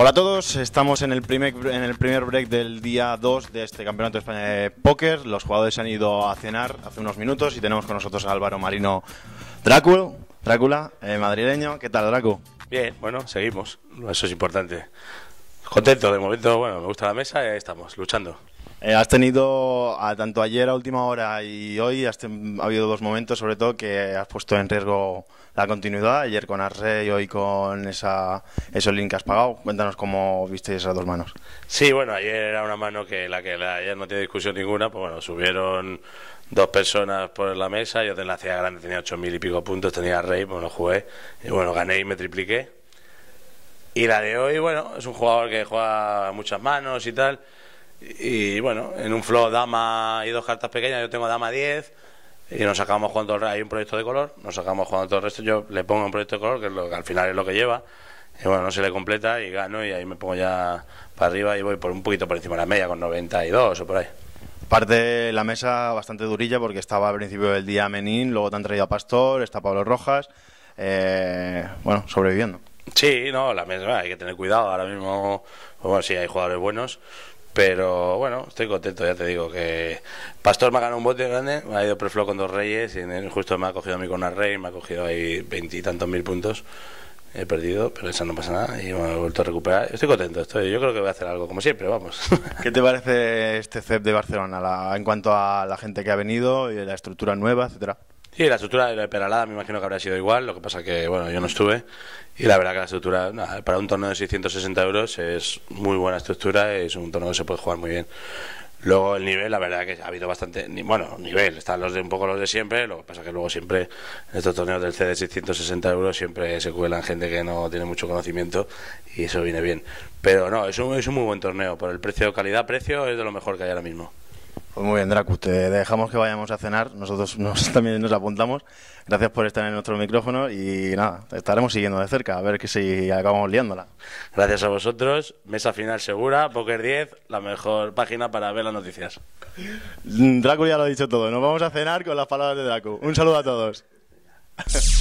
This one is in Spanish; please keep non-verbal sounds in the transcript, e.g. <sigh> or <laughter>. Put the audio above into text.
Hola a todos, estamos en el, primer, en el primer break del día 2 de este Campeonato de España de Póker. Los jugadores se han ido a cenar hace unos minutos y tenemos con nosotros a Álvaro Marino Drácula, Drácula eh, madrileño. ¿Qué tal, Drácula? Bien, bueno, seguimos. Eso es importante. Contento, de momento, bueno, me gusta la mesa y ahí estamos, luchando. Eh, has tenido, tanto ayer a última hora y hoy, ha habido dos momentos sobre todo que has puesto en riesgo la continuidad, ayer con rey y hoy con esa, esos links que has pagado. Cuéntanos cómo viste esas dos manos. Sí, bueno, ayer era una mano que la que ayer no tiene discusión ninguna, pues bueno, subieron dos personas por la mesa, yo tenía la ciudad grande, tenía ocho mil y pico puntos, tenía Rey, bueno, pues jugué, y bueno, gané y me tripliqué. Y la de hoy, bueno, es un jugador que juega muchas manos y tal. Y bueno, en un flow dama y dos cartas pequeñas, yo tengo dama 10 y nos sacamos jugando todo el resto. Hay un proyecto de color, nos sacamos jugando todo el resto. Yo le pongo un proyecto de color, que, lo, al final es lo que lleva. Y bueno, no se le completa y gano y ahí me pongo ya para arriba y voy por un poquito por encima de la media, con 92 o por ahí. Parte la mesa bastante durilla porque estaba al principio del día Menín, luego te han traído a Pastor, está Pablo Rojas, eh, bueno, sobreviviendo. Sí, no, la mesa, hay que tener cuidado. Ahora mismo, pues, bueno, sí, hay jugadores buenos, pero bueno, estoy contento, ya te digo que Pastor me ha ganado un bote grande, me ha ido preflow con dos reyes y justo me ha cogido a mí con una rey, me ha cogido ahí veintitantos mil puntos. He perdido, pero eso no pasa nada y me he vuelto a recuperar. Estoy contento, estoy, yo creo que voy a hacer algo, como siempre, vamos. <laughs> ¿Qué te parece este CEP de Barcelona en cuanto a la gente que ha venido, y la estructura nueva, etcétera? Sí, la estructura de la Peralada me imagino que habría sido igual, lo que pasa que, bueno, yo no estuve. Y la verdad que la estructura, para un torneo de 660 euros es muy buena estructura es un torneo que se puede jugar muy bien. Luego el nivel, la verdad que ha habido bastante, bueno, nivel, están los de un poco los de siempre, lo que pasa que luego siempre en estos torneos del C de 660 euros siempre se cuelan gente que no tiene mucho conocimiento y eso viene bien. Pero no, es es un muy buen torneo, por el precio, calidad-precio es de lo mejor que hay ahora mismo. Pues muy bien, Dracu. te dejamos que vayamos a cenar, nosotros <laughs> también nos apuntamos. Gracias por estar en nuestro micrófono y nada, estaremos siguiendo de cerca, a ver que si acabamos liándola. Gracias a vosotros, mesa final segura, Poker 10, la mejor página para ver las noticias. Dracu ya lo ha dicho todo, nos vamos a cenar con las palabras de Dracu. Un saludo a todos. <laughs>